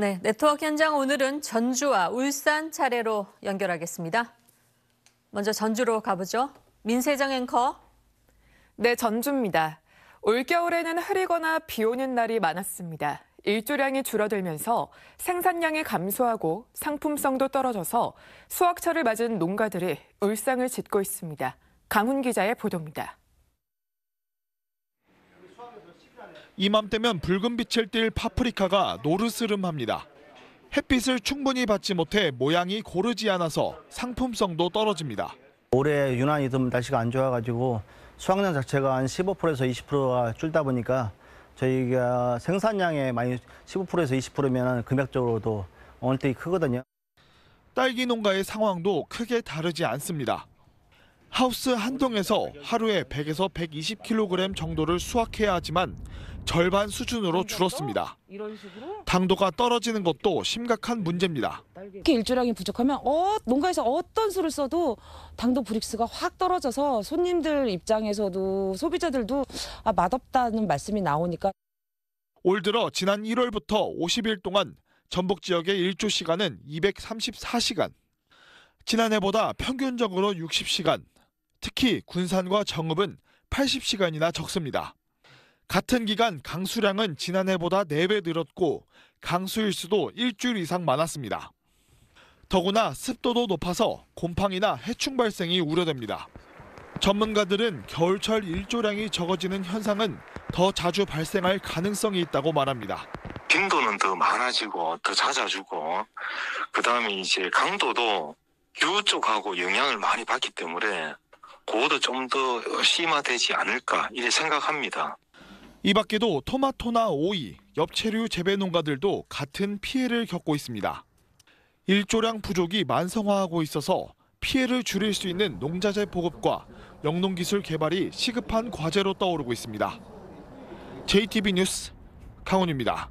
네, 네트워크 현장 오늘은 전주와 울산 차례로 연결하겠습니다. 먼저 전주로 가보죠. 민세정 앵커. 네, 전주입니다. 올겨울에는 흐리거나 비 오는 날이 많았습니다. 일조량이 줄어들면서 생산량이 감소하고 상품성도 떨어져서 수확철을 맞은 농가들이 울상을 짓고 있습니다. 강훈 기자의 보도입니다. 이맘때면 붉은 빛을 띨 파프리카가 노르스름합니다. 햇빛을 충분히 받지 못해 모양이 고르지 않아서 상품성도 떨어집니다. 올해 유난히 좀 날씨가 안 좋아가지고 수확량 자체가 한 15%에서 20%가 줄다 보니까 저희가 생산량에 많이 15%에서 20%면 금액적으로도 어느 때 크거든요. 딸기 농가의 상황도 크게 다르지 않습니다. 하우스 한 동에서 하루에 100에서 120kg 정도를 수확해야 하지만 절반 수준으로 줄었습니다. 당도가 떨어지는 것도 심각한 문제입니다. 이렇게 일조량이 부족하면 어, 농가에서 어떤 수를 써도 당도 브릭스가 확 떨어져서 손님들 입장에서도 소비자들도 아, 맛없다는 말씀이 나오니까 올 들어 지난 1월부터 50일 동안 전북 지역의 일조 시간은 234시간, 지난해보다 평균적으로 60시간, 특히 군산과 정읍은 80시간이나 적습니다. 같은 기간 강수량은 지난해보다 4배 늘었고 강수일수도 일주일 이상 많았습니다. 더구나 습도도 높아서 곰팡이나 해충 발생이 우려됩니다. 전문가들은 겨울철 일조량이 적어지는 현상은 더 자주 발생할 가능성이 있다고 말합니다. 빈도는 더 많아지고 더 잦아지고 그다음에 이제 강도도 유 쪽하고 영향을 많이 받기 때문에 그것도 좀 더 심화되지 않을까 이렇 생각합니다. 이 밖에도 토마토나 오이, 엽채류 재배 농가들도 같은 피해를 겪고 있습니다. 일조량 부족이 만성화하고 있어서 피해를 줄일 수 있는 농자재 보급과 영농기술 개발이 시급한 과제로 떠오르고 있습니다. JTB 뉴스 강원입니다.